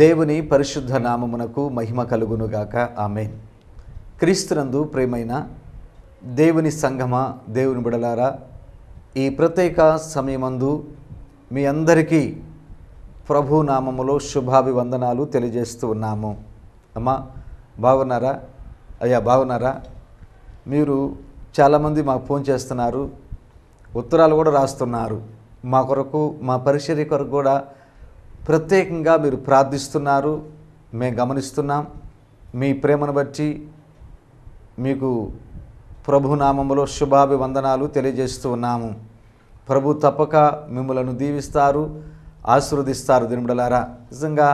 దేవుని పరిశుద్ధ నామమునకు మహిమ కలుగునుగాక ఆమెన్ క్రీస్తునందు ప్రేమైన దేవుని సంగమ దేవుని బిడలారా ఈ ప్రత్యేక సమయమందు మీ అందరికీ ప్రభు నామములో శుభాభివందనాలు తెలియజేస్తూ ఉన్నాము అమ్మా బాగున్నారా అయ్యా బాగున్నారా మీరు చాలామంది మాకు ఫోన్ చేస్తున్నారు ఉత్తరాలు కూడా రాస్తున్నారు మా కొరకు మా పరిచర్య కొరకు కూడా ప్రత్యేకంగా మీరు ప్రార్థిస్తున్నారు మేము గమనిస్తున్నాం మీ ప్రేమను బట్టి మీకు ప్రభునామంలో శుభాభివందనాలు తెలియజేస్తూ ఉన్నాము ప్రభు తప్పక మిమ్మలను దీవిస్తారు ఆశీర్వదిస్తారు దినుబడలారా నిజంగా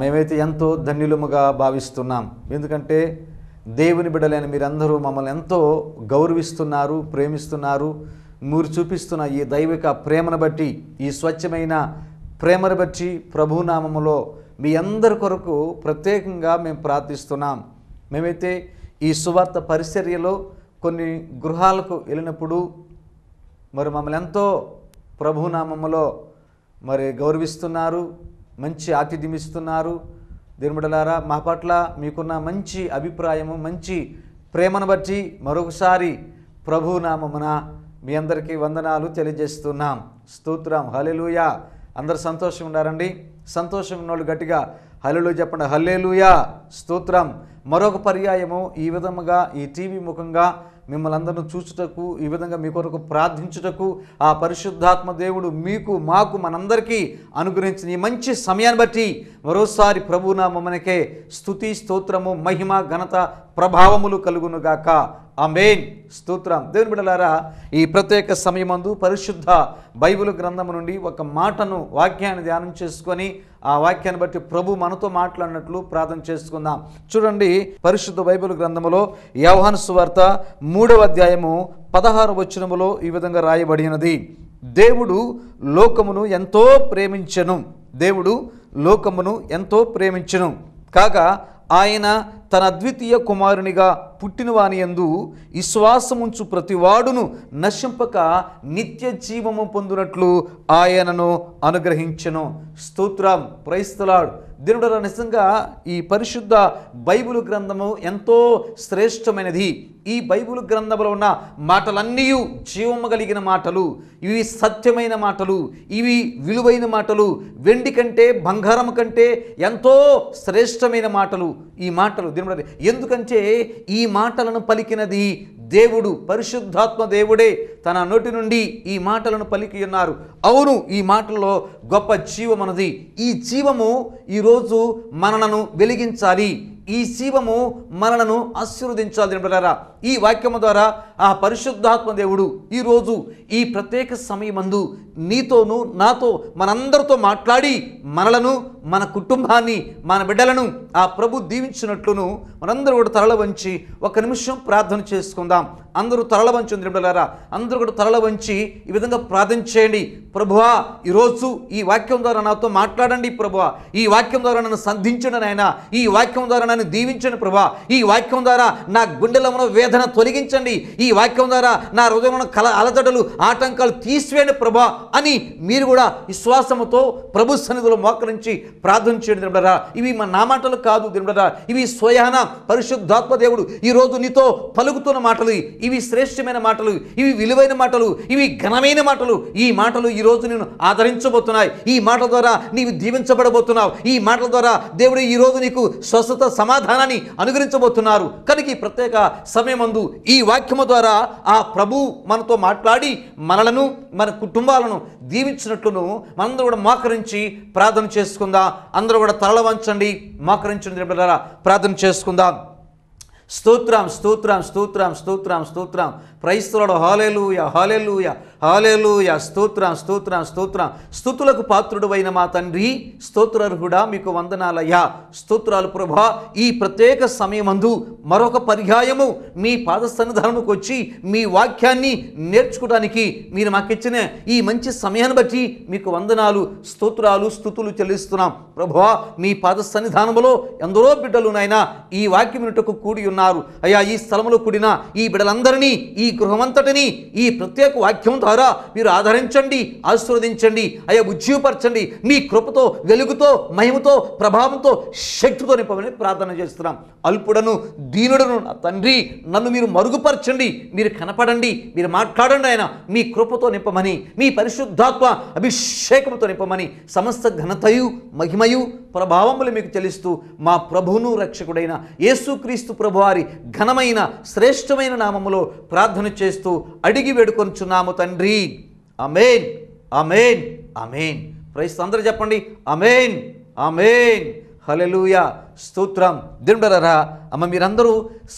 మేమైతే ఎంతో ధన్యులముగా భావిస్తున్నాం ఎందుకంటే దేవుని బిడ్డలైన మీరందరూ మమ్మల్ని ఎంతో గౌరవిస్తున్నారు ప్రేమిస్తున్నారు మీరు చూపిస్తున్న ఈ దైవిక ప్రేమను బట్టి ఈ స్వచ్ఛమైన ప్రేమను బట్టి ప్రభునామములో మీ అందరి కొరకు ప్రత్యేకంగా మేము ప్రార్థిస్తున్నాం మేమైతే ఈ సువార్త పరిచర్యలో కొన్ని గృహాలకు వెళ్ళినప్పుడు మరి మమ్మల్ని ఎంతో ప్రభునామములో మరి గౌరవిస్తున్నారు మంచి ఆతిథ్యమిస్తున్నారు దిర్మడలారా మా పట్ల మీకున్న మంచి అభిప్రాయము మంచి ప్రేమను బట్టి మరొకసారి ప్రభునామమున మీ అందరికీ వందనాలు తెలియజేస్తున్నాం స్తోత్రం హలెలుయా అందరు సంతోషంగా ఉండారండి సంతోషంగా ఉన్నోళ్ళు గట్టిగా హలేలు చెప్పండి హల్లేలుయా స్తోత్రం మరొక పర్యాయము ఈ విధముగా ఈ టీవీ ముఖంగా మిమ్మల్ని అందరిని చూచుటకు ఈ విధంగా మీ కొరకు ప్రార్థించుటకు ఆ పరిశుద్ధాత్మ దేవుడు మీకు మాకు మనందరికీ అనుగ్రహించిన ఈ మంచి సమయాన్ని బట్టి మరోసారి ప్రభునామమునకే స్థుతి స్తోత్రము మహిమ ఘనత ప్రభావములు కలుగునుగాక అమేన్ స్తోత్రం దేవుని బిడలారా ఈ ప్రత్యేక సమయమందు పరిశుద్ధ బైబిల్ గ్రంథము నుండి ఒక మాటను వాక్యాన్ని ధ్యానం చేసుకొని ఆ వాక్యాన్ని బట్టి ప్రభు మనతో మాట్లాడినట్లు ప్రార్థన చేసుకుందాం చూడండి పరిశుద్ధ బైబిల్ గ్రంథములో యవహన్ సువార్త మూడవ అధ్యాయము పదహారు వచనములో ఈ విధంగా రాయబడినది దేవుడు లోకమును ఎంతో ప్రేమించను దేవుడు లోకమును ఎంతో ప్రేమించను కాగా ఆయన తన అద్వితీయ కుమారునిగా పుట్టినవాని ఎందు విశ్వాసముంచు ప్రతివాడును నశింపక నిత్య జీవము పొందినట్లు ఆయనను అనుగ్రహించను స్తోత్రం ప్రైస్తలాడు దేవుడు నిజంగా ఈ పరిశుద్ధ బైబిల్ గ్రంథము ఎంతో శ్రేష్టమైనది ఈ బైబుల్ గ్రంథంలో ఉన్న మాటలన్నీ జీవము కలిగిన మాటలు ఇవి సత్యమైన మాటలు ఇవి విలువైన మాటలు వెండి కంటే బంగారం కంటే ఎంతో శ్రేష్టమైన మాటలు ఈ మాటలు దినమున ఎందుకంటే ఈ మాటలను పలికినది దేవుడు పరిశుద్ధాత్మ దేవుడే తన నోటి నుండి ఈ మాటలను పలికి ఉన్నారు అవును ఈ మాటల్లో గొప్ప అన్నది ఈ జీవము ఈరోజు మనలను వెలిగించాలి ఈ శివము మనలను ఆశీర్వదించాలి బిడ్డారా ఈ వాక్యము ద్వారా ఆ పరిశుద్ధాత్మ దేవుడు ఈరోజు ఈ ప్రత్యేక సమయమందు నీతోను నాతో మనందరితో మాట్లాడి మనలను మన కుటుంబాన్ని మన బిడ్డలను ఆ ప్రభు దీవించినట్లును మనందరూ కూడా తరల వంచి ఒక నిమిషం ప్రార్థన చేసుకుందాం అందరూ తరల వంచి ఉందిరా అందరూ కూడా తరల వంచి ఈ విధంగా ప్రార్థన చేయండి ప్రభువా ఈరోజు ఈ వాక్యం ద్వారా నాతో మాట్లాడండి ప్రభువా ఈ వాక్యం ద్వారా నన్ను సంధించండి నాయన ఈ వాక్యం ద్వారా వాక్యాన్ని దీవించండి ప్రభా ఈ వాక్యం ద్వారా నా గుండెలో ఉన్న వేదన తొలగించండి ఈ వాక్యం ద్వారా నా హృదయంలో కల అలజడలు ఆటంకాలు తీసివేయండి ప్రభా అని మీరు కూడా విశ్వాసముతో ప్రభు సన్నిధిలో మోకరించి ప్రార్థన చేయండి దినబడరా ఇవి మా నా మాటలు కాదు దినబడరా ఇవి స్వయాన పరిశుద్ధాత్మ దేవుడు ఈరోజు నీతో పలుకుతున్న మాటలు ఇవి శ్రేష్టమైన మాటలు ఇవి విలువైన మాటలు ఇవి ఘనమైన మాటలు ఈ మాటలు ఈరోజు నేను ఆదరించబోతున్నాయి ఈ మాటల ద్వారా నీవు దీవించబడబోతున్నావు ఈ మాటల ద్వారా దేవుడు ఈరోజు నీకు స్వస్థత సమాధానాన్ని అనుగ్రహించబోతున్నారు కనుక ఈ ప్రత్యేక సమయమందు ఈ వాక్యము ద్వారా ఆ ప్రభు మనతో మాట్లాడి మనలను మన కుటుంబాలను దీవించినట్లును మనందరూ కూడా మోకరించి ప్రార్థన చేసుకుందాం అందరూ కూడా తలల వంచండి మోకరించండి ప్రార్థన చేసుకుందాం స్తోత్రం స్తోత్రం స్తోత్రం స్తోత్రం స్తోత్రం హాలేలు హాలేలుయ హాలేలుయ హాలేలుయ స్తోత్ర స్తోత్ర స్తోత్ర స్థుతులకు పాత్రుడువైన మా తండ్రి స్తోత్రార్హుడా మీకు వందనాలయ్యా స్తోత్రాలు ప్రభా ఈ ప్రత్యేక సమయమందు మరొక పర్యాయము మీ పాద సన్నిధానముకు వచ్చి మీ వాక్యాన్ని నేర్చుకోవడానికి మీరు మాకిచ్చిన ఈ మంచి సమయాన్ని బట్టి మీకు వందనాలు స్తోత్రాలు స్థుతులు చెల్లిస్తున్నాం ప్రభా మీ పాద సన్నిధానములో ఎందరో బిడ్డలు నాయన ఈ వాక్యం కూడి ఉన్నారు అయ్యా ఈ స్థలంలో కూడిన ఈ బిడ్డలందరినీ ఈ గృహమంతటిని ఈ ప్రత్యేక వాక్యం ద్వారా మీరు ఆదరించండి ఆశీర్వదించండి అయ్యా ఉజ్జీవపరచండి మీ కృపతో వెలుగుతో మహిమతో ప్రభావంతో శక్తితో నింపమని ప్రార్థన చేస్తున్నాం అల్పుడను దీనుడను నా తండ్రి నన్ను మీరు మరుగుపరచండి మీరు కనపడండి మీరు మాట్లాడండి ఆయన మీ కృపతో నింపమని మీ పరిశుద్ధాత్మ అభిషేకంతో నింపమని సమస్త ఘనతయు మహిమయు ప్రభావములు మీకు తెలుస్తూ మా ప్రభువును రక్షకుడైన యేసుక్రీస్తు ప్రభువారి ఘనమైన శ్రేష్టమైన నామములో ప్రార్థన ప్రార్థన చేస్తూ అడిగి వేడుకొంచున్నాము తండ్రి అమేన్ అమేన్ అమేన్ ప్రైస్ అందరూ చెప్పండి అమేన్ అమేన్ హలెలుయా స్తోత్రం దేవుడరా అమ్మ మీరందరూ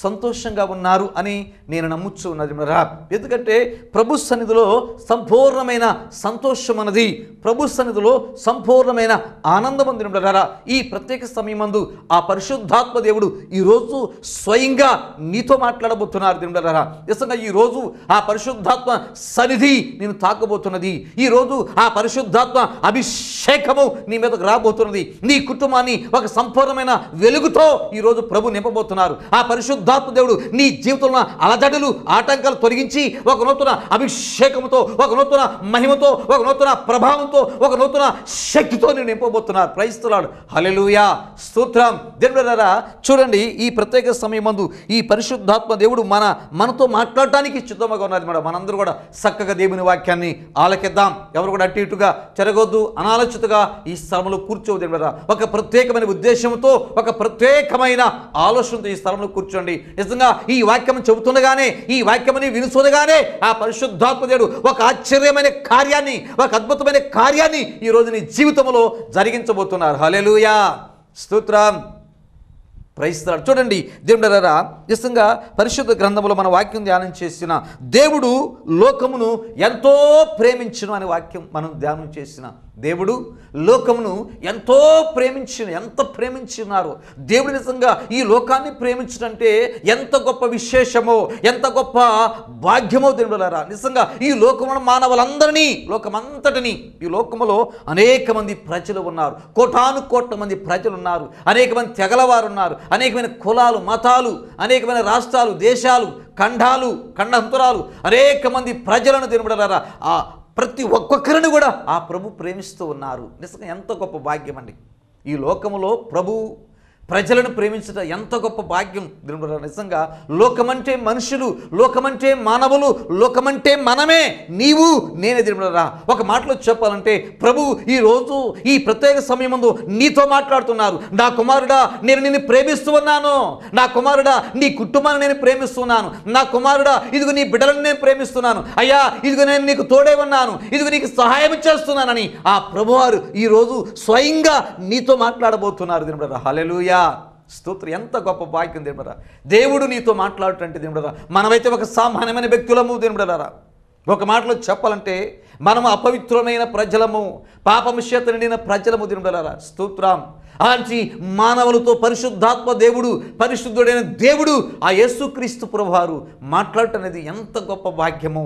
సంతోషంగా ఉన్నారు అని నేను నమ్ముచ్చు ఉన్నదిరా ఎందుకంటే ప్రభు సన్నిధిలో సంపూర్ణమైన సంతోషం అన్నది ప్రభు సన్నిధిలో సంపూర్ణమైన ఆనందం దినడరా ఈ ప్రత్యేక సమయమందు ఆ పరిశుద్ధాత్మ దేవుడు ఈరోజు స్వయంగా నీతో మాట్లాడబోతున్నారు దినడరా నిజంగా ఈరోజు ఆ పరిశుద్ధాత్మ సన్నిధి నేను తాకబోతున్నది ఈరోజు ఆ పరిశుద్ధాత్మ అభిషేకము నీ మీదకు రాబోతున్నది నీ కుటుంబాన్ని ఒక సంపూర్ణమైన వెలుగుతో ఈరోజు ప్రభు నింపబోతున్నారు ఆ పరిశుద్ధాత్మ దేవుడు నీ జీవితంలో అలజడులు ఆటంకాలు తొలగించి ఒక నూతన అభిషేకంతో ఒక నూతన మహిమతో ఒక నూతన ప్రభావంతో ఒక నూతన శక్తితో నేను నింపబోతున్నారు క్రైస్తులాడు హలెలుయా స్తోత్రం దేవుడారా చూడండి ఈ ప్రత్యేక సమయం మందు ఈ పరిశుద్ధాత్మ దేవుడు మన మనతో మాట్లాడటానికి చిత్తమగా ఉన్నది మేడం మనందరూ కూడా చక్కగా దేవుని వాక్యాన్ని ఆలకిద్దాం ఎవరు కూడా అటు ఇటుగా చెరగొద్దు అనాలోచితగా ఈ స్థలంలో కూర్చోవద్దు ఒక ప్రత్యేకమైన ఉద్దేశంతో ఒక ప్రత్యేకమైన ఆలోచనతో ఈ స్థలంలో కూర్చోండి నిజంగా ఈ వాక్యం చెబుతుండగానే ఈ వాక్యమని వినుసూడగానే ఆ పరిశుద్ధాత్మదేవుడు ఒక ఆశ్చర్యమైన కార్యాన్ని ఒక అద్భుతమైన కార్యాన్ని ఈరోజు నీ జీవితంలో జరిగించబోతున్నారు హలెలుయా స్తోత్రం ప్రయత్నిస్తున్నాడు చూడండి రారా నిజంగా పరిశుద్ధ గ్రంథంలో మన వాక్యం ధ్యానం చేసిన దేవుడు లోకమును ఎంతో ప్రేమించును అనే వాక్యం మనం ధ్యానం చేసిన దేవుడు లోకమును ఎంతో ప్రేమించిన ఎంత ప్రేమించినారు దేవుడు నిజంగా ఈ లోకాన్ని ప్రేమించడంటే ఎంత గొప్ప విశేషమో ఎంత గొప్ప భాగ్యమో దేవుడలారా నిజంగా ఈ లోకమున మానవులందరినీ లోకమంతటిని ఈ లోకములో అనేక మంది ప్రజలు ఉన్నారు కోటాను కోట్ల మంది ప్రజలు ఉన్నారు అనేక మంది తెగలవారు ఉన్నారు అనేకమైన కులాలు మతాలు అనేకమైన రాష్ట్రాలు దేశాలు ఖండాలు ఖండంతురాలు అనేక మంది ప్రజలను దేవుడలారా ప్రతి ఒక్కొక్కరిని కూడా ఆ ప్రభు ప్రేమిస్తూ ఉన్నారు నిజంగా ఎంత గొప్ప భాగ్యం అండి ఈ లోకంలో ప్రభు ప్రజలను ప్రేమించడం ఎంత గొప్ప భాగ్యం నిజంగా లోకమంటే మనుషులు లోకమంటే మానవులు లోకమంటే మనమే నీవు నేనే దినరా ఒక మాటలో చెప్పాలంటే ప్రభు ఈరోజు ఈ ప్రత్యేక సమయం ముందు నీతో మాట్లాడుతున్నారు నా కుమారుడా నేను నిన్ను ప్రేమిస్తున్నాను నా కుమారుడా నీ కుటుంబాన్ని నేను ప్రేమిస్తున్నాను నా కుమారుడా ఇదిగో నీ బిడ్డలను నేను ప్రేమిస్తున్నాను అయ్యా ఇదిగో నేను నీకు తోడే ఉన్నాను ఇదిగో నీకు సహాయం చేస్తున్నానని ఆ ప్రభువారు ఈరోజు స్వయంగా నీతో మాట్లాడబోతున్నారు దినరా హలెలుయా హలెలుయా స్తోత్రం ఎంత గొప్ప భాగ్యం దేవుడరా దేవుడు నీతో మాట్లాడటంటే దేవుడరా మనమైతే ఒక సామాన్యమైన వ్యక్తులము దేవుడరా ఒక మాటలో చెప్పాలంటే మనము అపవిత్రమైన ప్రజలము పాపముష్యత నిండిన ప్రజలము దేవుడరా స్తోత్రం ఆంచి మానవులతో పరిశుద్ధాత్మ దేవుడు పరిశుద్ధుడైన దేవుడు ఆ యేసుక్రీస్తు ప్రభువారు మాట్లాడటం అనేది ఎంత గొప్ప భాగ్యమో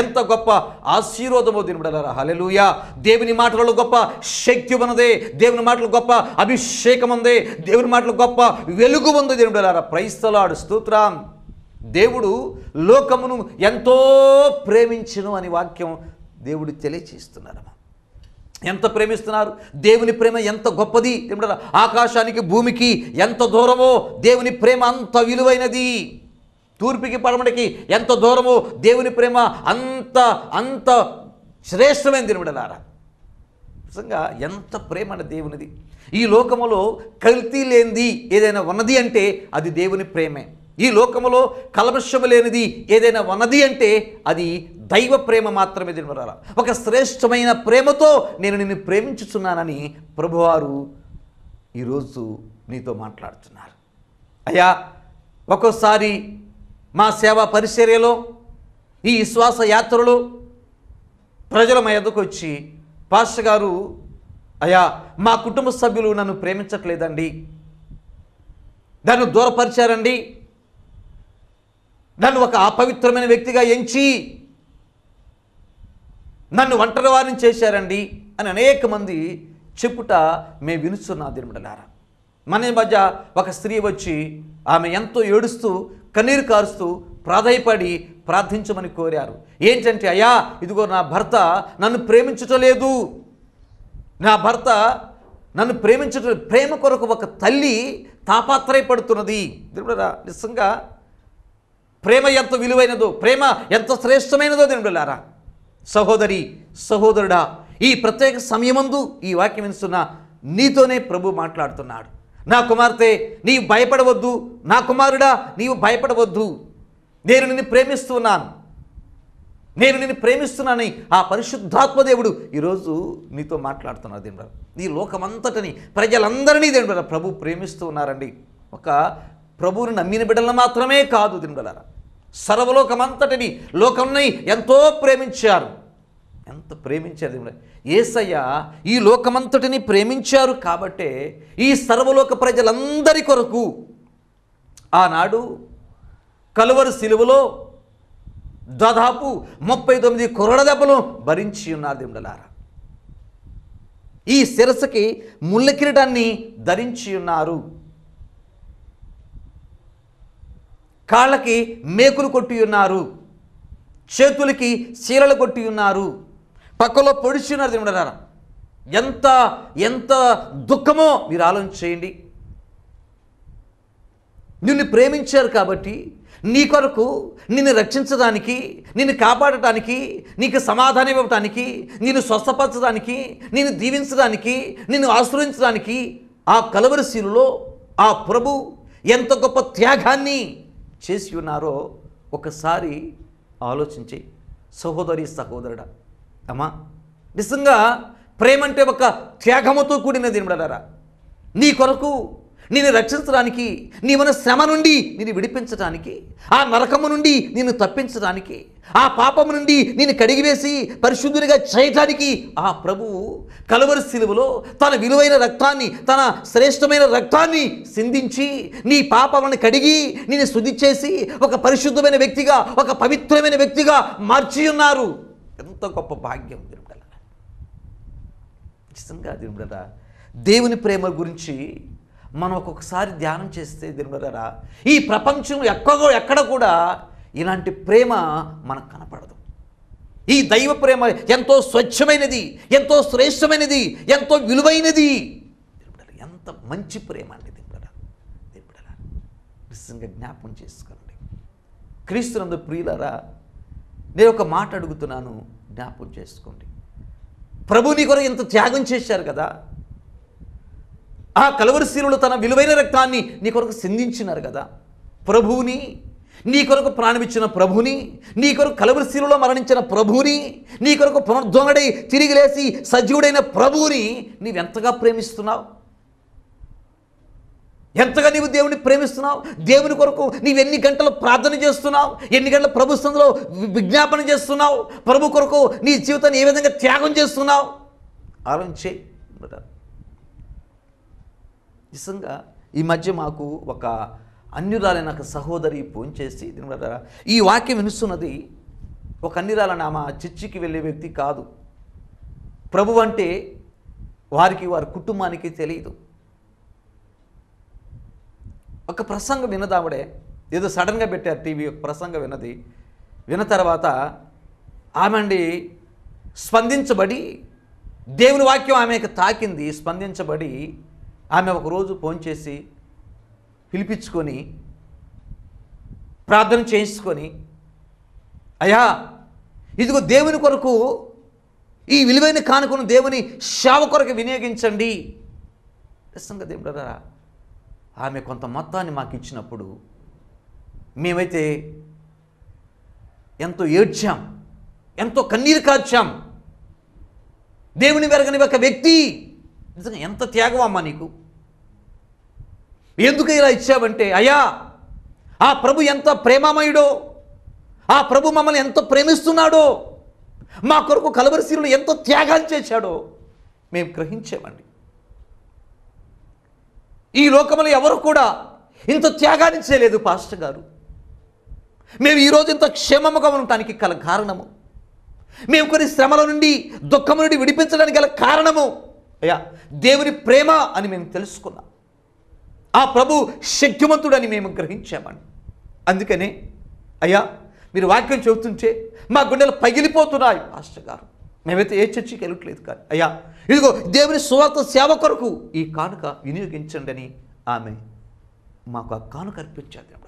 ఎంత గొప్ప ఆశీర్వాదమో దినబడలారా హలెలుయా దేవుని మాటలలో గొప్ప శక్తి ఉన్నదే దేవుని మాటలు గొప్ప అభిషేకం ఉందే దేవుని మాటలు గొప్ప వెలుగు ఉంది దినబడలారా ప్రైస్తలాడు స్తోత్రం దేవుడు లోకమును ఎంతో ప్రేమించను అని వాక్యం దేవుడు తెలియచేస్తున్నారమ్మా ఎంత ప్రేమిస్తున్నారు దేవుని ప్రేమ ఎంత గొప్పది ఏమంటారు ఆకాశానికి భూమికి ఎంత దూరమో దేవుని ప్రేమ అంత విలువైనది తూర్పుకి పడమటికి ఎంత దూరమో దేవుని ప్రేమ అంత అంత శ్రేష్టమైనది నిమిడలారా నిజంగా ఎంత ప్రేమ దేవునిది ఈ లోకములో కల్తీ లేనిది ఏదైనా ఉన్నది అంటే అది దేవుని ప్రేమే ఈ లోకములో కలమషము లేనిది ఏదైనా ఉన్నది అంటే అది దైవ ప్రేమ మాత్రమే దినవరాల ఒక శ్రేష్టమైన ప్రేమతో నేను నిన్ను ప్రేమించుచున్నానని ప్రభువారు ఈరోజు నీతో మాట్లాడుతున్నారు అయ్యా ఒక్కోసారి మా సేవా పరిచర్యలో ఈ విశ్వాస యాత్రలో ప్రజల మా ఎద్దకు వచ్చి పాష గారు అయ్యా మా కుటుంబ సభ్యులు నన్ను ప్రేమించట్లేదండి దాన్ని దూరపరిచారండి నన్ను ఒక అపవిత్రమైన వ్యక్తిగా ఎంచి నన్ను ఒంటరి వారిని చేశారండి అని అనేక మంది చెప్పుట మేము వినుస్తున్నా దినముడలారా మన మధ్య ఒక స్త్రీ వచ్చి ఆమె ఎంతో ఏడుస్తూ కన్నీరు కారుస్తూ ప్రాధాయపడి ప్రార్థించమని కోరారు ఏంటంటే అయ్యా ఇదిగో నా భర్త నన్ను ప్రేమించటలేదు నా భర్త నన్ను ప్రేమించట ప్రేమ కొరకు ఒక తల్లి తాపాత్రయపడుతున్నది దేవుడరా నిజంగా ప్రేమ ఎంత విలువైనదో ప్రేమ ఎంత శ్రేష్టమైనదో దేవులారా సహోదరి సహోదరుడా ఈ ప్రత్యేక సమయమందు ఈ వాక్యం వినిస్తున్న నీతోనే ప్రభు మాట్లాడుతున్నాడు నా కుమార్తె నీవు భయపడవద్దు నా కుమారుడా నీవు భయపడవద్దు నేను నిన్ను ప్రేమిస్తున్నాను నేను నిన్ను ప్రేమిస్తున్నానని ఆ పరిశుద్ధాత్మ దేవుడు ఈరోజు నీతో మాట్లాడుతున్నాడు దేవుడు నీ లోకమంతటని ప్రజలందరినీ దేవుడు ప్రభు ప్రేమిస్తూ ఉన్నారండి ఒక ప్రభువుని నమ్మిన బిడ్డలను మాత్రమే కాదు దేవుడారా సర్వలోకమంతటిని లోకంని ఎంతో ప్రేమించారు ఎంత ప్రేమించారు ఏసయ్య ఈ లోకమంతటిని ప్రేమించారు కాబట్టే ఈ సర్వలోక ప్రజలందరి కొరకు ఆనాడు కలువరు సిలువలో దాదాపు ముప్పై తొమ్మిది కొరడ దెబ్బలు భరించి ఉన్నారు దేవుడలారా ఈ శిరస్సుకి ముళ్ళ కిరీటాన్ని ధరించి ఉన్నారు కాళ్ళకి మేకులు కొట్టి ఉన్నారు చేతులకి చీరలు కొట్టి ఉన్నారు పక్కలో పొడిచి ఉన్నారు దేవుడారా ఎంత ఎంత దుఃఖమో మీరు ఆలోచించేయండి చేయండి నిన్ను ప్రేమించారు కాబట్టి నీ కొరకు నిన్ను రక్షించడానికి నిన్ను కాపాడటానికి నీకు సమాధానం ఇవ్వటానికి నిన్ను స్వస్థపరచడానికి నిన్ను దీవించడానికి నిన్ను ఆశ్రయించడానికి ఆ కలవరిశీలులో ఆ ప్రభు ఎంత గొప్ప త్యాగాన్ని చేసి ఉన్నారో ఒకసారి ఆలోచించి సహోదరి సహోదరుడా అమ్మా నిజంగా ప్రేమ అంటే ఒక త్యాగముతో కూడినది నిమిడరా నీ కొరకు నేను రక్షించడానికి నీ మన శ్రమ నుండి నేను విడిపించడానికి ఆ నరకము నుండి నిన్ను తప్పించడానికి ఆ పాపం నుండి నేను కడిగివేసి పరిశుద్ధునిగా చేయటానికి ఆ ప్రభువు కలవరి శిలువలో తన విలువైన రక్తాన్ని తన శ్రేష్టమైన రక్తాన్ని సింధించి నీ పాపములను కడిగి నేను శుద్ధి చేసి ఒక పరిశుద్ధమైన వ్యక్తిగా ఒక పవిత్రమైన వ్యక్తిగా మార్చి ఉన్నారు ఎంత గొప్ప భాగ్యం దేవుడ నిజంగా దేవుడ దేవుని ప్రేమ గురించి మనం ఒక్కొక్కసారి ధ్యానం చేస్తే దేవుడరా ఈ ప్రపంచం ఎక్కడ ఎక్కడ కూడా ఇలాంటి ప్రేమ మనకు కనపడదు ఈ దైవ ప్రేమ ఎంతో స్వచ్ఛమైనది ఎంతో శ్రేష్టమైనది ఎంతో విలువైనది ఎంత మంచి ప్రేమ అండి దేవుడ నిజంగా జ్ఞాపకం చేసుకోండి క్రీస్తునందు ప్రియులరా నేను ఒక మాట అడుగుతున్నాను జ్ఞాపకం చేసుకోండి ప్రభుని కూడా ఎంత త్యాగం చేశారు కదా ఆ కలవరిశీలుడు తన విలువైన రక్తాన్ని నీ కొరకు సింధించినారు కదా ప్రభువుని నీ కొరకు ప్రాణమిచ్చిన ప్రభుని నీ కొరకు కలవరిశీలలో మరణించిన ప్రభుని నీ కొరకు పునర్ధ్వంగడై తిరిగి లేచి సజీవుడైన ప్రభువుని నీవెంతగా ప్రేమిస్తున్నావు ఎంతగా నీవు దేవుని ప్రేమిస్తున్నావు దేవుని కొరకు నీవు ఎన్ని గంటలు ప్రార్థన చేస్తున్నావు ఎన్ని గంటల ప్రభుత్వంలో విజ్ఞాపన చేస్తున్నావు ప్రభు కొరకు నీ జీవితాన్ని ఏ విధంగా త్యాగం చేస్తున్నావు ఆలోచించే నిజంగా ఈ మధ్య మాకు ఒక అన్యురాలైన ఒక సహోదరి చేసి దీని ఈ వాక్యం వినుస్తున్నది ఒక అన్యురాలైన ఆమె చర్చికి వెళ్ళే వ్యక్తి కాదు ప్రభు అంటే వారికి వారి కుటుంబానికి తెలియదు ఒక ప్రసంగం వినదావిడే ఏదో సడన్గా పెట్టారు టీవీ ఒక ప్రసంగం విన్నది విన్న తర్వాత ఆమె అండి స్పందించబడి దేవుని వాక్యం ఆమెకు తాకింది స్పందించబడి ఆమె ఒకరోజు ఫోన్ చేసి పిలిపించుకొని ప్రార్థన చేయించుకొని అయ్యా ఇదిగో దేవుని కొరకు ఈ విలువైన కానుకను దేవుని శావ కొరకు వినియోగించండి నిజంగా దేవుడు ఆమె కొంత మొత్తాన్ని మాకు ఇచ్చినప్పుడు మేమైతే ఎంతో ఏడ్చాం ఎంతో కన్నీరు కాచాం దేవుని వెరగని ఒక వ్యక్తి నిజంగా ఎంత త్యాగం అమ్మా నీకు ఎందుకు ఇలా ఇచ్చావంటే అయ్యా ఆ ప్రభు ఎంత ప్రేమమయుడో ఆ ప్రభు మమ్మల్ని ఎంత ప్రేమిస్తున్నాడో మా కొరకు కలవరిశీలు ఎంత త్యాగాలు చేశాడో మేము గ్రహించామండి ఈ లోకములు ఎవరు కూడా ఇంత త్యాగాన్ని చేయలేదు పాస్టర్ గారు మేము ఈరోజు ఇంత క్షేమముగా ఉండటానికి గల కారణము మేము కొన్ని శ్రమల నుండి దుఃఖము నుండి విడిపించడానికి గల కారణము అయ్యా దేవుని ప్రేమ అని మేము తెలుసుకున్నాం ఆ ప్రభు శక్తివంతుడని మేము గ్రహించామని అందుకనే అయ్యా మీరు వాక్యం చెబుతుంటే మా గుండెలు పగిలిపోతున్నాయి మాస్టర్ గారు మేమైతే ఏ చర్చికి వెళ్ళట్లేదు కానీ అయ్యా ఇదిగో దేవుని స్వార్థ సేవ కొరకు ఈ కానుక వినియోగించండి ఆమె మాకు ఆ కానుక అర్పించారు దేవుడు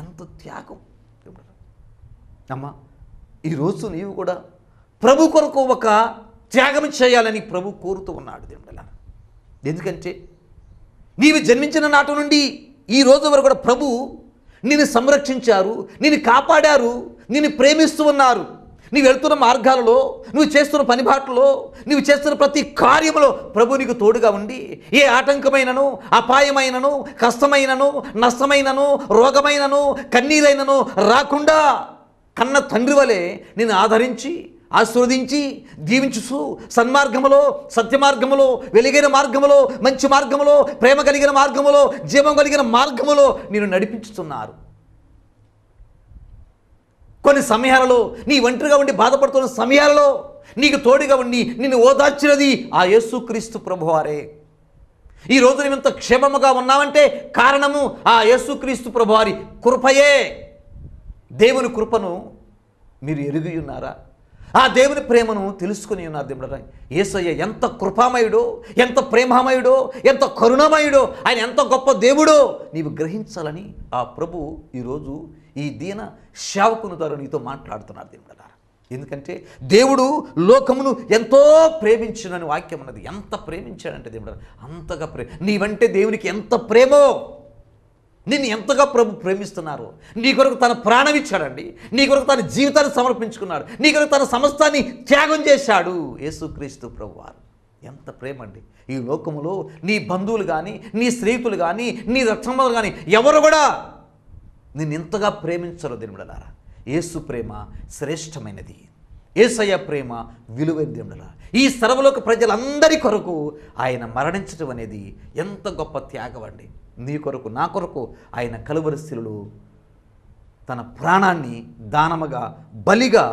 ఎంత త్యాగం దేవుడు అమ్మా ఈరోజు నీవు కూడా ప్రభు కొరకు ఒక త్యాగం చేయాలని ప్రభు కోరుతూ ఉన్నాడు దేవుడు ఎందుకంటే నీవు జన్మించిన నాటి నుండి ఈ రోజు వరకు కూడా ప్రభు నిన్ను సంరక్షించారు నిన్ను కాపాడారు నిన్ను ప్రేమిస్తూ ఉన్నారు నీవు వెళ్తున్న మార్గాలలో నువ్వు చేస్తున్న పనిబాట్లో నువ్వు చేస్తున్న ప్రతి కార్యంలో ప్రభు నీకు తోడుగా ఉండి ఏ ఆటంకమైనను అపాయమైనను కష్టమైనను నష్టమైనను రోగమైనను కన్నీలైనను రాకుండా కన్న తండ్రి వలె నేను ఆదరించి ఆశీర్వదించి దీవించుసు సన్మార్గములో సత్యమార్గములో వెలిగిన మార్గములో మంచి మార్గములో ప్రేమ కలిగిన మార్గములో జీవం కలిగిన మార్గములో నేను నడిపించుతున్నారు కొన్ని సమయాలలో నీ ఒంటరిగా ఉండి బాధపడుతున్న సమయాలలో నీకు తోడుగా ఉండి నిన్ను ఓదార్చినది ఆ యేసుక్రీస్తు ప్రభువారే ఈ రోజు నువ్వు ఎంత క్షేమముగా ఉన్నావంటే కారణము ఆ యేసుక్రీస్తు ప్రభువారి కృపయే దేవుని కృపను మీరు ఎరిగి ఉన్నారా ఆ దేవుని ప్రేమను తెలుసుకుని ఉన్నారు దేవుడు ఏసయ్య ఎంత కృపామయుడో ఎంత ప్రేమామయుడో ఎంత కరుణమయుడో ఆయన ఎంత గొప్ప దేవుడో నీవు గ్రహించాలని ఆ ప్రభు ఈరోజు ఈ దీన సేవకుని ద్వారా నీతో మాట్లాడుతున్నారు దేవుడు ఎందుకంటే దేవుడు లోకమును ఎంతో ప్రేమించునని వాక్యం ఉన్నది ఎంత ప్రేమించాడంటే దేవుడు అంతగా ప్రేమ నీవంటే దేవునికి ఎంత ప్రేమో నిన్ను ఎంతగా ప్రభు ప్రేమిస్తున్నారు నీ కొరకు తన ప్రాణం ఇచ్చాడండి నీ కొరకు తన జీవితాన్ని సమర్పించుకున్నాడు నీ కొరకు తన సమస్తాన్ని త్యాగం చేశాడు యేసుక్రీస్తు ప్రభు వారు ఎంత ప్రేమ అండి ఈ లోకములో నీ బంధువులు కానీ నీ స్నేహితులు కానీ నీ రక్షణలు కానీ ఎవరు కూడా నిన్ను ఎంతగా ప్రేమించరు దేవుడలారా ఏసు ప్రేమ శ్రేష్టమైనది ఏసయ్య ప్రేమ విలువైన దేవుడలా ఈ సర్వలోక ప్రజలందరి కొరకు ఆయన మరణించడం అనేది ఎంత గొప్ప త్యాగం అండి నీ కొరకు నా కొరకు ఆయన కలువరిశిలు తన ప్రాణాన్ని దానముగా బలిగా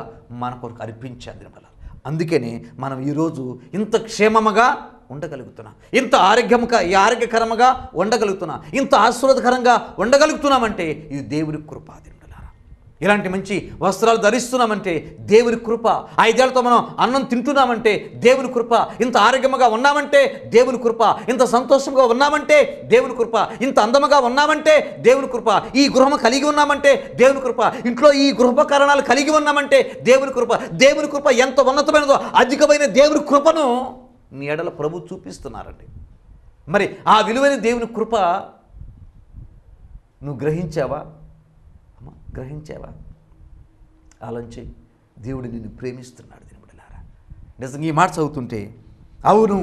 మన కొరకు అర్పించారు దీనివల్ల అందుకనే మనం ఈరోజు ఇంత క్షేమముగా ఉండగలుగుతున్నాం ఇంత ఆరోగ్యముగా ఆరోగ్యకరముగా ఉండగలుగుతున్నాం ఇంత ఆశీర్వదకరంగా ఉండగలుగుతున్నామంటే ఇది దేవుడి కృపాది ఇలాంటి మంచి వస్త్రాలు ధరిస్తున్నామంటే దేవుని కృప ఐదేళ్లతో మనం అన్నం తింటున్నామంటే దేవుని కృప ఇంత ఆరోగ్యముగా ఉన్నామంటే దేవుని కృప ఇంత సంతోషంగా ఉన్నామంటే దేవుని కృప ఇంత అందముగా ఉన్నామంటే దేవుని కృప ఈ గృహం కలిగి ఉన్నామంటే దేవుని కృప ఇంట్లో ఈ గృహపకరణాలు కలిగి ఉన్నామంటే దేవుని కృప దేవుని కృప ఎంత ఉన్నతమైనదో అధికమైన దేవుని కృపను మీ ఎడల ప్రభు చూపిస్తున్నారండి మరి ఆ విలువైన దేవుని కృప నువ్వు గ్రహించావా గ్రహించావా ఆలోచించి దేవుడు నిన్ను ప్రేమిస్తున్నాడు లారా నిజంగా ఈ మాట చదువుతుంటే అవును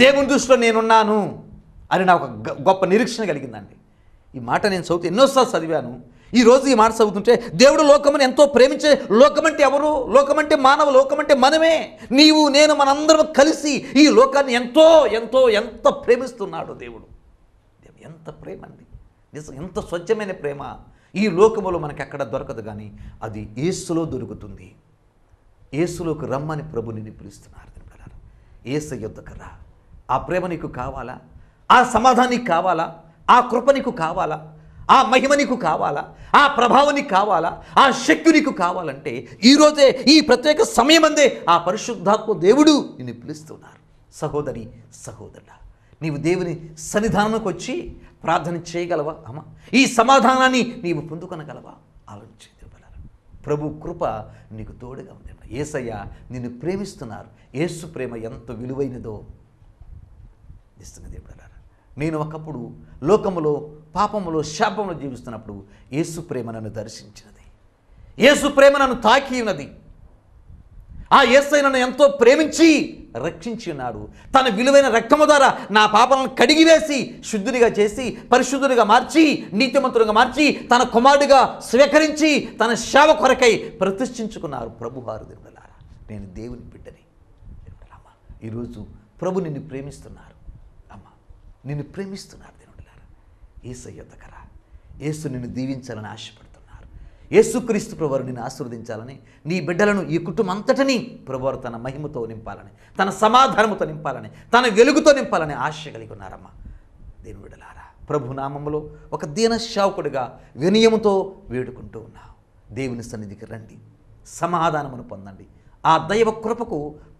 దేవుని దృష్టిలో నేనున్నాను అని నా ఒక గొప్ప నిరీక్షణ కలిగిందండి ఈ మాట నేను చదువుతూ ఎన్నోసార్లు చదివాను ఈ రోజు ఈ మాట చదువుతుంటే దేవుడు లోకమని ఎంతో ప్రేమించే లోకమంటే ఎవరు లోకమంటే మానవ లోకమంటే మనమే నీవు నేను మనందరం కలిసి ఈ లోకాన్ని ఎంతో ఎంతో ఎంత ప్రేమిస్తున్నాడు దేవుడు ఎంత ప్రేమ అండి నిజం ఎంత స్వచ్ఛమైన ప్రేమ ఈ లోకములో మనకు ఎక్కడ దొరకదు కానీ అది ఏసులో దొరుకుతుంది ఏసులోకి రమ్మని ప్రభు నిన్ను పిలుస్తున్నారు దినబడారు ఏసు యుద్ధకు రా ఆ ప్రేమ నీకు కావాలా ఆ సమాధానికి కావాలా ఆ కృప నీకు కావాలా ఆ మహిమ నీకు కావాలా ఆ ప్రభావం కావాలా ఆ శక్తి నీకు కావాలంటే ఈరోజే ఈ ప్రత్యేక సమయం అందే ఆ పరిశుద్ధాత్మ దేవుడు నిన్ను పిలుస్తున్నారు సహోదరి సహోదరు నీవు దేవుని సన్నిధానంలోకి వచ్చి ప్రార్థన చేయగలవా అమ్మ ఈ సమాధానాన్ని నీవు పొందుకొనగలవా ఆలోచించి ప్రభు కృప నీకు తోడుగా ఉంది ఏసయ్య నిన్ను ప్రేమిస్తున్నారు ఏసు ప్రేమ ఎంత విలువైనదో ఇస్తున్న నేను ఒకప్పుడు లోకములో పాపములో శాపంలో జీవిస్తున్నప్పుడు ఏసు ప్రేమ నన్ను దర్శించినది ఏసు ప్రేమ నన్ను తాకి ఉన్నది ఆ ఏసై నన్ను ఎంతో ప్రేమించి రక్షించి ఉన్నాడు తన విలువైన రక్తము ద్వారా నా పాపలను కడిగివేసి శుద్ధునిగా చేసి పరిశుద్ధునిగా మార్చి నీతిమంతునిగా మార్చి తన కుమారుడిగా స్వీకరించి తన సేవ కొరకై ప్రతిష్ఠించుకున్నారు ప్రభువారు దేవుడలారా నేను దేవుని బిడ్డని దేవుడలమ్మ ఈరోజు ప్రభు నిన్ను ప్రేమిస్తున్నారు అమ్మ నిన్ను ప్రేమిస్తున్నారు దేవుడలారా ఏసై యొద్దకరా ఏసు నిన్ను దీవించాలని ఆశపడు యేసుక్రీస్తు ప్రభువారు నిన్ను ఆశీర్వదించాలని నీ బిడ్డలను ఈ కుటుంబం అంతటిని ప్రభువారు తన మహిమతో నింపాలని తన సమాధానముతో నింపాలని తన వెలుగుతో నింపాలని ఆశ కలిగి ఉన్నారమ్మా దీని విడలారా నామంలో ఒక దీన శావకుడిగా వినయముతో వేడుకుంటూ ఉన్నావు దేవుని సన్నిధికి రండి సమాధానమును పొందండి ఆ దైవ కృపకు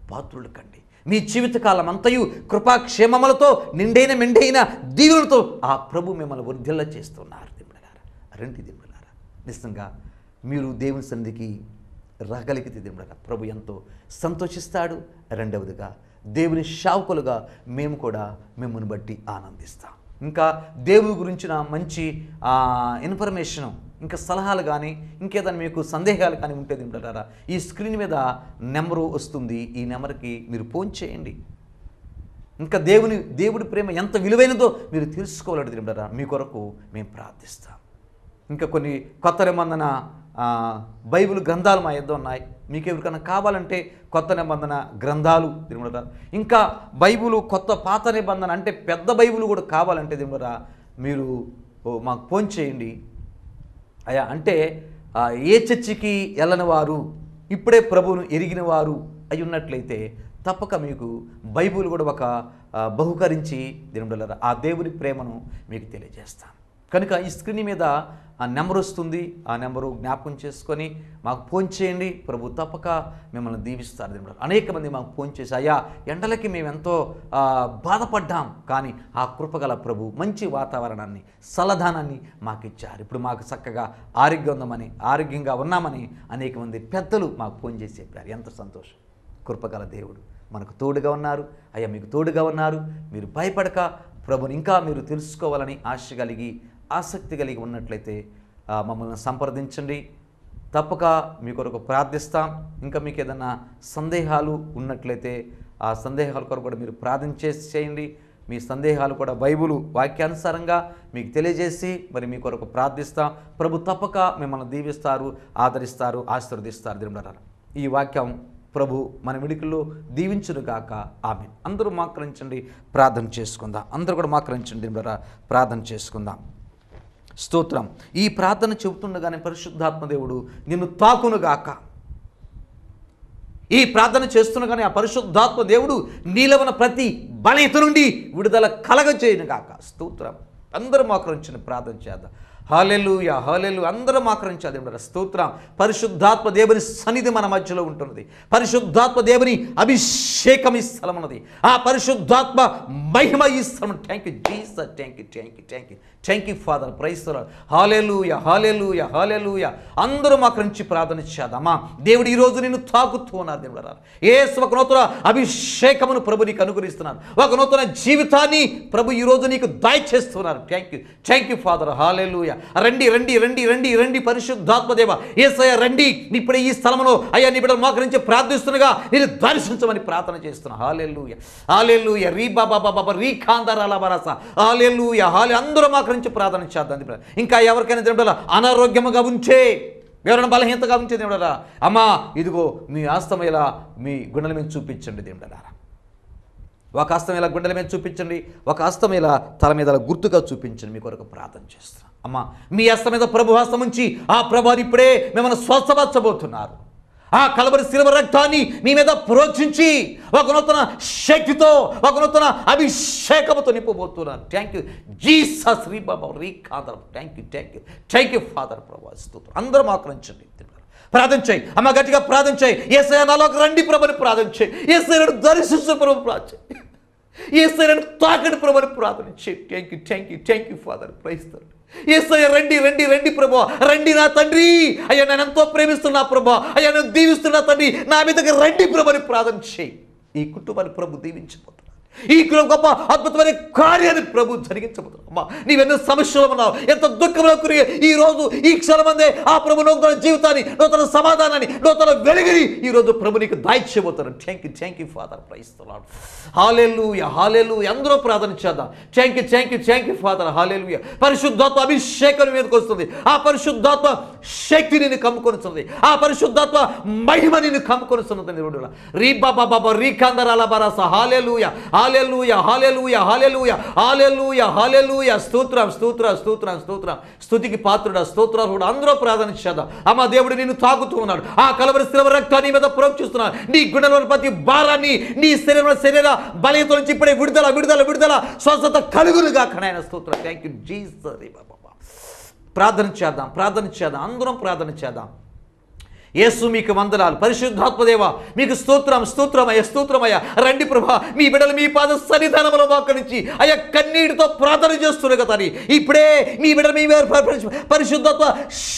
పాత్రులు కండి మీ జీవితకాలం అంతయు కృపాక్షేమములతో నిండైన మెండైన దీవులతో ఆ ప్రభు మిమ్మల్ని వృద్ధిల్లా చేస్తున్నారు దిమ్మడారా రండి దిమ్మడారా నిజంగా మీరు దేవుని సన్నిధికి రాగలిగితే దేవుడు ప్రభు ఎంతో సంతోషిస్తాడు రెండవదిగా దేవుని శావకులుగా మేము కూడా మిమ్మల్ని బట్టి ఆనందిస్తాం ఇంకా దేవుని గురించిన మంచి ఇన్ఫర్మేషన్ ఇంకా సలహాలు కానీ ఇంకేదైనా మీకు సందేహాలు కానీ ఉంటే తింటారా ఈ స్క్రీన్ మీద నెంబరు వస్తుంది ఈ నెంబర్కి మీరు ఫోన్ చేయండి ఇంకా దేవుని దేవుడి ప్రేమ ఎంత విలువైనదో మీరు తెలుసుకోవాలంటే తింటారా మీ కొరకు మేము ప్రార్థిస్తాం ఇంకా కొన్ని కొత్త నిబంధన బైబుల్ గ్రంథాలు మా ఇద్దరు ఉన్నాయి మీకు ఎవరికైనా కావాలంటే కొత్త నిబంధన గ్రంథాలు దిగుమరా ఇంకా బైబులు కొత్త పాత నిబంధన అంటే పెద్ద బైబులు కూడా కావాలంటే దిగుమరా మీరు మాకు ఫోన్ చేయండి అయా అంటే ఏ చర్చికి వెళ్ళని వారు ఇప్పుడే ప్రభువును ఎరిగిన వారు అయి ఉన్నట్లయితే తప్పక మీకు బైబుల్ కూడా ఒక బహుకరించి దినములరా ఆ దేవుని ప్రేమను మీకు తెలియజేస్తాను కనుక ఈ స్క్రీన్ మీద ఆ నెంబర్ వస్తుంది ఆ నెంబరు జ్ఞాపకం చేసుకొని మాకు ఫోన్ చేయండి ప్రభు తప్పక మిమ్మల్ని దీవిస్తారు దేవుడు అనేక మంది మాకు ఫోన్ చేసి అయ్యా ఎండలకి మేము ఎంతో బాధపడ్డాం కానీ ఆ కృపగల ప్రభు మంచి వాతావరణాన్ని సలధానాన్ని మాకు ఇచ్చారు ఇప్పుడు మాకు చక్కగా ఆరోగ్యం ఉందామని ఆరోగ్యంగా ఉన్నామని అనేక మంది పెద్దలు మాకు ఫోన్ చేసి చెప్పారు ఎంత సంతోషం కృపగల దేవుడు మనకు తోడుగా ఉన్నారు అయ్యా మీకు తోడుగా ఉన్నారు మీరు భయపడక ప్రభుని ఇంకా మీరు తెలుసుకోవాలని ఆశ కలిగి ఆసక్తి కలిగి ఉన్నట్లయితే మమ్మల్ని సంప్రదించండి తప్పక మీ కొరకు ప్రార్థిస్తాం ఇంకా మీకు ఏదైనా సందేహాలు ఉన్నట్లయితే ఆ సందేహాల కొరకు కూడా మీరు ప్రార్థించేసి చేయండి మీ సందేహాలు కూడా బైబులు వాక్యానుసారంగా మీకు తెలియజేసి మరి మీ కొరకు ప్రార్థిస్తాం ప్రభు తప్పక మిమ్మల్ని దీవిస్తారు ఆదరిస్తారు ఆశీర్వదిస్తారు దేవుడారు ఈ వాక్యం ప్రభు మన విడికల్లో కాక ఆమె అందరూ మాకరించండి ప్రార్థన చేసుకుందాం అందరూ కూడా మాకరించండి దేవుడారా ప్రార్థన చేసుకుందాం స్తోత్రం ఈ ప్రార్థన చెబుతుండగానే పరిశుద్ధాత్మదేవుడు నిన్ను తాకునుగాక ఈ ప్రార్థన చేస్తుండగానే ఆ పరిశుద్ధాత్మ దేవుడు నీలవన ప్రతి బలహీత నుండి విడుదల కలగజేయనుగాక స్తోత్రం అందరూ మోకరించిన ప్రార్థన చేద్దాం హాలెలుయ హాలెలు అందరం ఆకరించాలి దేవుడు స్తోత్రం పరిశుద్ధాత్మ దేవుని సన్నిధి మన మధ్యలో ఉంటున్నది పరిశుద్ధాత్మ దేవుని అభిషేకం ఈ స్థలం ఉన్నది ఆ పరిశుద్ధాత్మ మహిమ ఈ స్థలం thank you Jesus thank you thank you thank you thank you father ప్రైస్తురా హాలెలుయ హాలెలుయ హాలెలుయ అందరూ ఆకరించి ప్రార్థన చేద్దామా దేవుడు ఈరోజు నేను తాగుతూ ఉన్నారు దేవుడు ఏ ఒక నూతన అభిషేకమును ప్రభు నీకు అనుగ్రహిస్తున్నాను ఒక నూతన జీవితాన్ని ప్రభు ఈరోజు నీకు దయచేస్తున్నారు thank you thank you father hallelujah రండి రండి రండి రండి రండి పరిశుద్ధాత్మదేవ ఏసయ రండి ఇప్పుడు ఈ స్థలంలో అయ్యా నీ బిడ్డలు మోకరించి ప్రార్థిస్తున్నగా నేను దర్శించమని ప్రార్థన చేస్తున్నా హాలెల్లుయ హాలెల్లుయ రీ బాబా బాబా రీ కాందారాల బరాస హాలెల్లుయ హాలి అందరూ మోకరించి ప్రార్థన చేద్దాం ఇంకా ఎవరికైనా తినబడాల అనారోగ్యముగా ఉంచే ఎవరైనా బలహీనతగా ఉంచే దేవుడరా అమ్మా ఇదిగో మీ ఆస్తమ ఇలా మీ గుండెల మీద చూపించండి దేవుడరా ఒక హస్తం ఇలా గుండెల మీద చూపించండి ఒక హస్తం ఇలా తల మీద గుర్తుగా చూపించండి మీ కొరకు ప్రార్థన చేస్తున్నాను అమ్మ మీ హస్తం మీద ప్రభు హస్తం ఉంచి ఆ ప్రభాని ఇప్పుడే మిమ్మల్ని స్వస్థపరచబోతున్నారు ఆ కలబరి శిల్వ రక్తాన్ని మీ మీద ప్రోక్షించి ఒక నూతన శక్తితో ఒక నూతన అభిషేకముతో నింపబోతున్నారు థ్యాంక్ యూ జీసస్ శ్రీ బాబా రీ కాదర్ thank you thank you thank you father ప్రభా అందరూ ఆకరించండి ప్రార్థించాయి అమ్మ గట్టిగా ప్రార్థించాయి ఏసై నాలో రండి ప్రభుని ప్రార్థించాయి ఏసై దర్శించు ప్రభు ప్రార్థించాయి ఏసై తాకడి ప్రభుని ప్రార్థించాయి thank you thank you thank you father ప్రైస్తారు ఏసయ్య రండి రండి రండి ప్రభా రండి నా తండ్రి అయ్యా నేను ఎంతో ప్రేమిస్తున్నా ప్రభా అయ్యా నేను దీవిస్తున్నా తండ్రి నా మీదకి రండి ప్రభని ప్రార్థన చేయి ఈ కుటుంబాన్ని ప్రభు దీవించిపోతాడు ఈ గొప్ప అద్భుతమైన కార్యాన్ని ప్రభు జరిగించబోతున్నావు అమ్మా నీవెన్నో సమస్యలు ఉన్నావు ఎంత దుఃఖంలో కురి ఈ రోజు ఈ క్షణమందే ఆ ప్రభు నూతన జీవితాన్ని నూతన సమాధానాన్ని నూతన వెలుగుని ఈరోజు ప్రభు నీకు దాయిచ్చబోతారు thank you thank you father ప్రైస్తున్నాడు హాలేలు హాలేలు అందరూ ప్రార్థన చేద్దాం thank you thank you thank you father హాలేలు పరిశుద్ధాత్మ అభిషేకం మీదకి వస్తుంది ఆ పరిశుద్ధాత్మ శక్తి నిన్ను కమ్ముకొనిస్తుంది ఆ పరిశుద్ధాత్మ మహిమ నిన్ను కమ్ముకొనిస్తున్నది రీ బాబా బాబా రీ కందరాల బరాస hallelujah hallelujah hallelujah hallelujah hallelujah hallelujah స్తోత్రం స్తోత్రం స్తోత్రం స్తోత్రం స్థుతికి పాత్రుడ స్తోత్రాలు కూడా అందరూ ప్రార్థన చేద్దాం అమ్మ దేవుడు నిన్ను తాగుతూ ఉన్నాడు ఆ కలవరి శిలవ రక్తాన్ని మీద ప్రోక్షిస్తున్నాడు నీ గుండెలోని ప్రతి భారాన్ని నీ శరీర శరీర బలహీత నుంచి ఇప్పుడే విడుదల విడుదల విడుదల స్వస్థత కలుగులుగా కనైన స్తోత్రం థ్యాంక్ యూ సరే బాబా ప్రార్థన చేద్దాం ప్రార్థన చేద్దాం అందరం ప్రార్థన చేద్దాం యేసు మీకు వందనాలు పరిశుద్ధాత్మదేవ మీకు స్తోత్రం స్తోత్రమయ్య స్తోత్రమయ్య రండి ప్రభా మీ బిడలు మీ పాద సన్నిధానంలో అక్కడి నుంచి అయ్యా కన్నీటితో ప్రార్థన చేస్తున్నారు కదా ఇప్పుడే మీ బిడ్డ మీ పరిశుద్ధత్వ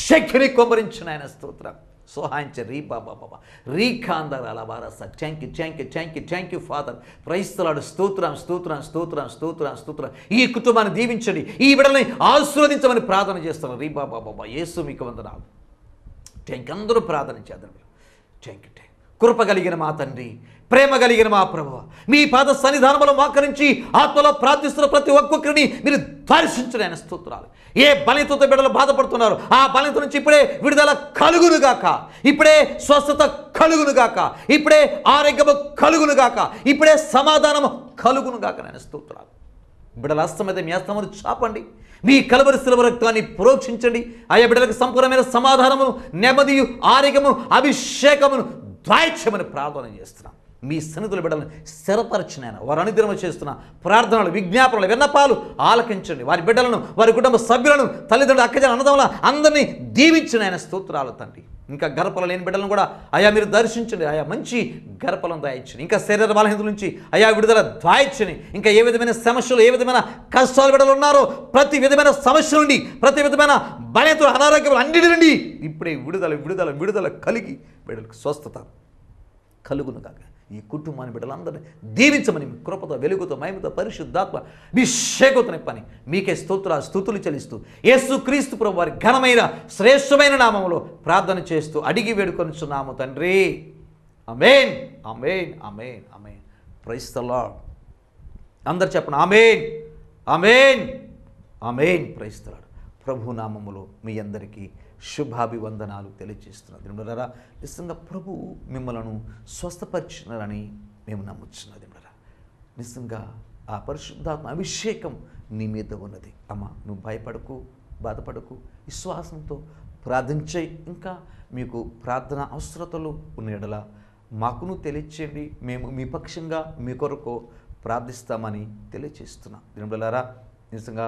శక్తిని కొమ్మరించిన ఆయన స్తోత్రం సోహాయించ రీ బాబా బాబా రీ కాందర్ అలవారస thank you thank you thank you thank you father క్రైస్తలాడు స్తోత్రం స్తోత్రం స్తోత్రం స్తోత్రం స్తోత్రం ఈ కుటుంబాన్ని దీవించండి ఈ బిడల్ని ఆశీర్వదించమని ప్రార్థన చేస్తున్నాను రీ బాబా బాబా యేసు మీకు వందనాలు థ్యాంక్ యూ అందరూ ప్రార్థన చేద్దాం థ్యాంక్ యూ కృప కలిగిన మా తండ్రి ప్రేమ కలిగిన మా ప్రభు మీ పాద సన్నిధానంలో మోకరించి ఆత్మలో ప్రార్థిస్తున్న ప్రతి ఒక్కొక్కరిని మీరు దర్శించలేని స్తోత్రాలు ఏ బలితతో బిడ్డలు బాధపడుతున్నారు ఆ బలిత నుంచి ఇప్పుడే విడుదల కలుగునుగాక ఇప్పుడే స్వస్థత కలుగునుగాక ఇప్పుడే ఆరోగ్యము కలుగునుగాక ఇప్పుడే సమాధానము కలుగునుగాక నేను స్తోత్రాలు బిడ్డల అస్తమైతే మీ అస్తమని చాపండి మీ కలవరి సిలవ రక్తాన్ని ప్రోక్షించండి ఆయా బిడ్డలకు సంపూర్ణమైన సమాధానము నెమ్మదియు ఆరోగ్యము అభిషేకమును దాయిత్యమని ప్రార్థన చేస్తున్నాం మీ సన్నిధుల బిడ్డలను స్థిరపరచినైన వారు అనుగ్రహం చేస్తున్న ప్రార్థనలు విజ్ఞాపనలు విన్నపాలు ఆలకించండి వారి బిడ్డలను వారి కుటుంబ సభ్యులను తల్లిదండ్రులు అక్కజన అన్నదముల అందరినీ దీవించిన ఆయన స్తోత్రాలు తండ్రి ఇంకా గర్పల లేని బిడ్డలను కూడా అయా మీరు దర్శించండి ఆయా మంచి గర్పలను దాయించండి ఇంకా శరీర బలహీనత నుంచి అయా విడుదల దాయించని ఇంకా ఏ విధమైన సమస్యలు ఏ విధమైన కష్టాలు బిడ్డలు ఉన్నారో ప్రతి విధమైన సమస్యలు నుండి ప్రతి విధమైన బలహీనతలు అనారోగ్యం అన్నిటి నుండి ఇప్పుడే విడుదల విడుదల విడుదల కలిగి బిడ్డలకు స్వస్థత కలుగును కాక ఈ కుటుంబాన్ని బిడ్డలందరినీ దీవించమని కృపతో వెలుగుతో మహిమతో పరిశుద్ధాత్మ మీ షేకొత్త పని మీకే స్తోత్ర స్థుతులు చెల్లిస్తూ యేసు క్రీస్తు ప్రభు వారి ఘనమైన శ్రేష్టమైన నామంలో ప్రార్థన చేస్తూ అడిగి వేడుకొనిచున్నాము తండ్రి అమేన్ అమేన్ అమేన్ అమేన్ ప్రైస్తలా అందరు చెప్పండి అమేన్ అమేన్ అమేన్ ప్రైస్తలాడు ప్రభు నామములో మీ అందరికీ శుభాభివందనాలు తెలియజేస్తున్నది దేవుడరా నిజంగా ప్రభు మిమ్మలను స్వస్థపరిచినారని మేము నమ్ముచున్నది దేవుడరా నిజంగా ఆ పరిశుద్ధాత్మ అభిషేకం నీ మీద ఉన్నది అమ్మ నువ్వు భయపడకు బాధపడకు విశ్వాసంతో ప్రార్థించే ఇంకా మీకు ప్రార్థన అవసరతలు ఉన్న మాకును తెలియచేయండి మేము మీ పక్షంగా మీ కొరకు ప్రార్థిస్తామని తెలియచేస్తున్నాం దీనివల్లారా నిజంగా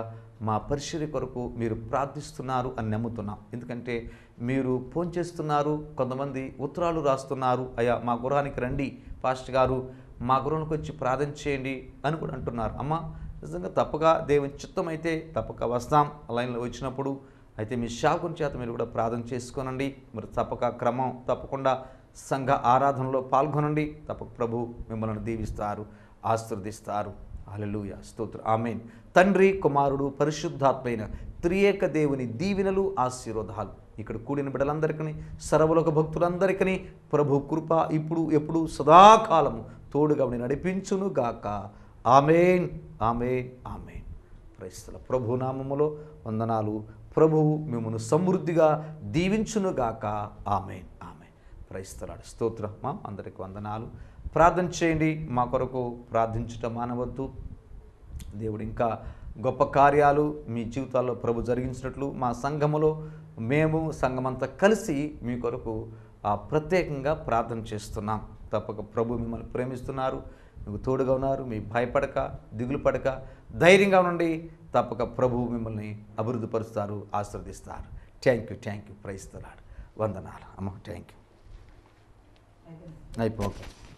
మా పరిశీలి కొరకు మీరు ప్రార్థిస్తున్నారు అని నమ్ముతున్నాం ఎందుకంటే మీరు ఫోన్ చేస్తున్నారు కొంతమంది ఉత్తరాలు రాస్తున్నారు అయ్యా మా గురానికి రండి పాస్ట్ గారు మా గురంలోకి వచ్చి ప్రార్థన చేయండి అని కూడా అంటున్నారు అమ్మ నిజంగా తప్పగా దేవుని చిత్తం అయితే తప్పక వస్తాం లైన్లో వచ్చినప్పుడు అయితే మీ షాకుని చేత మీరు కూడా ప్రార్థన చేసుకోనండి మరి తప్పక క్రమం తప్పకుండా సంఘ ఆరాధనలో పాల్గొనండి తప్పక ప్రభు మిమ్మల్ని దీవిస్తారు ఆశీర్దిస్తారు అలలుయ స్తోత్ర ఆమెన్ తండ్రి కుమారుడు పరిశుద్ధాత్మైన త్రియేక దేవుని దీవెనలు ఆశీర్వదాలు ఇక్కడ కూడిన బిడ్డలందరికీ సర్వలోక భక్తులందరికీ ప్రభు కృప ఇప్పుడు ఎప్పుడు సదాకాలము తోడుగా నడిపించును గాక ఆమెన్ ఆమె ఆమె క్రైస్తల ప్రభునామములో వందనాలు ప్రభువు మిమ్మను సమృద్ధిగా దీవించునుగాక ఆమెన్ ఆమె క్రైస్తలాడు స్తోత్ర మా అందరికి వందనాలు ప్రార్థన చేయండి మా కొరకు ప్రార్థించటం మానవద్దు దేవుడు ఇంకా గొప్ప కార్యాలు మీ జీవితాల్లో ప్రభు జరిగించినట్లు మా సంఘములో మేము సంఘమంతా కలిసి మీ కొరకు ప్రత్యేకంగా ప్రార్థన చేస్తున్నాం తప్పక ప్రభు మిమ్మల్ని ప్రేమిస్తున్నారు మీకు తోడుగా ఉన్నారు మీ భయపడక దిగులు పడక ధైర్యంగా ఉండండి తప్పక ప్రభు మిమ్మల్ని అభివృద్ధిపరుస్తారు ఆశీర్దిస్తారు థ్యాంక్ యూ థ్యాంక్ యూ ప్రైస్తున్నాడు వందనాలు అమ్మ థ్యాంక్ యూ అయిపో ఓకే